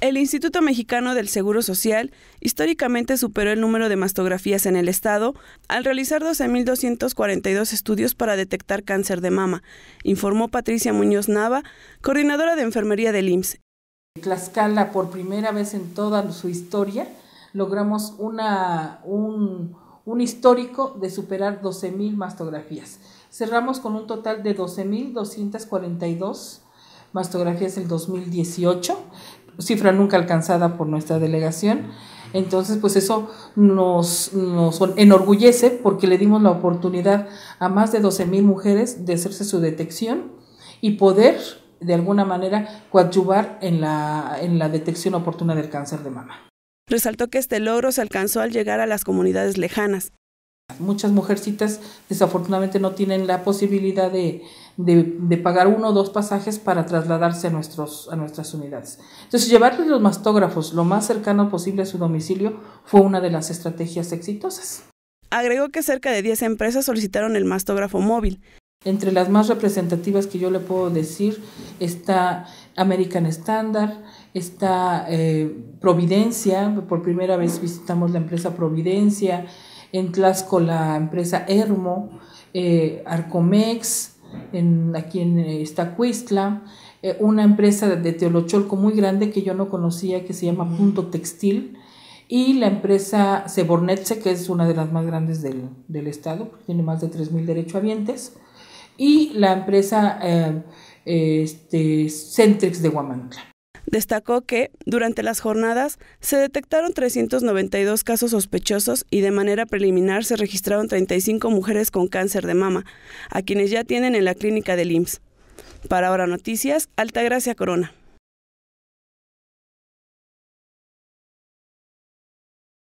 El Instituto Mexicano del Seguro Social históricamente superó el número de mastografías en el estado al realizar 12.242 estudios para detectar cáncer de mama, informó Patricia Muñoz Nava, coordinadora de enfermería del IMSS. Tlaxcala, por primera vez en toda su historia, logramos un, histórico de superar 12.000 mastografías. Cerramos con un total de 12.242 mastografías el 2018 cifra nunca alcanzada por nuestra delegación. Entonces, pues eso nos, nos enorgullece porque le dimos la oportunidad a más de 12 mil mujeres de hacerse su detección y poder, de alguna manera, coadyuvar en la, en la detección oportuna del cáncer de mama. Resaltó que este logro se alcanzó al llegar a las comunidades lejanas, Muchas mujercitas desafortunadamente no tienen la posibilidad de, pagar uno o dos pasajes para trasladarse a, a nuestras unidades. Entonces, llevarles los mastógrafos lo más cercano posible a su domicilio fue una de las estrategias exitosas. Agregó que cerca de 10 empresas solicitaron el mastógrafo móvil. Entre las más representativas que yo le puedo decir está American Standard, está eh, Providencia, por primera vez visitamos la empresa Providencia, en Tlasco, la empresa Hermo, eh, Arcomex, en, aquí en eh, Cuistla, eh, una empresa de Teolocholco muy grande que yo no conocía que se llama Punto Textil, y la empresa Sebornetse que es una de las más grandes del, estado, tiene más de 3.000 derechohabientes, y la empresa eh, este, de Huamantla. Destacó que, durante las jornadas, se detectaron 392 casos sospechosos y de manera preliminar se registraron 35 mujeres con cáncer de mama, a quienes ya tienen en la clínica del IMSS. Para Ahora Noticias, Altagracia Corona.